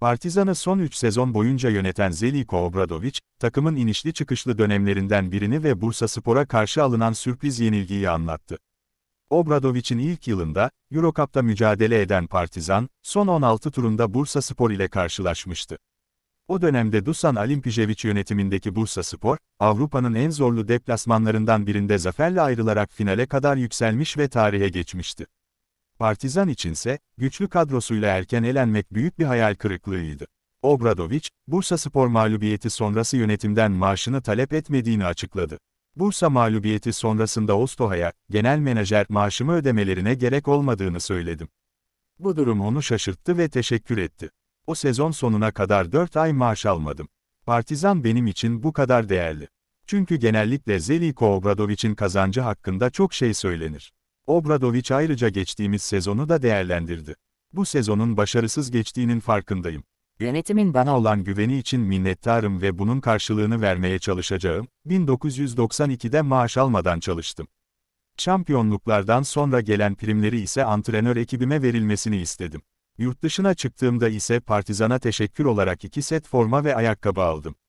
Partizan'ı son 3 sezon boyunca yöneten Zeliko Obradovic, takımın inişli çıkışlı dönemlerinden birini ve Bursa Spor'a karşı alınan sürpriz yenilgiyi anlattı. Obradovic'in ilk yılında, Eurocup'ta mücadele eden Partizan, son 16 turunda Bursa Spor ile karşılaşmıştı. O dönemde Dusan Alimpijevic yönetimindeki Bursa Spor, Avrupa'nın en zorlu deplasmanlarından birinde zaferle ayrılarak finale kadar yükselmiş ve tarihe geçmişti. Partizan içinse, güçlü kadrosuyla erken elenmek büyük bir hayal kırıklığıydı. Obradoviç, Bursa Spor mağlubiyeti sonrası yönetimden maaşını talep etmediğini açıkladı. Bursa mağlubiyeti sonrasında Ostoha'ya, genel menajer maaşımı ödemelerine gerek olmadığını söyledim. Bu durum onu şaşırttı ve teşekkür etti. O sezon sonuna kadar 4 ay maaş almadım. Partizan benim için bu kadar değerli. Çünkü genellikle Zeliko Obradoviç'in kazancı hakkında çok şey söylenir. Obradoviç ayrıca geçtiğimiz sezonu da değerlendirdi. Bu sezonun başarısız geçtiğinin farkındayım. Yönetimin bana olan güveni için minnettarım ve bunun karşılığını vermeye çalışacağım. 1992'de maaş almadan çalıştım. Şampiyonluklardan sonra gelen primleri ise antrenör ekibime verilmesini istedim. Yurt dışına çıktığımda ise Partizan'a teşekkür olarak iki set forma ve ayakkabı aldım.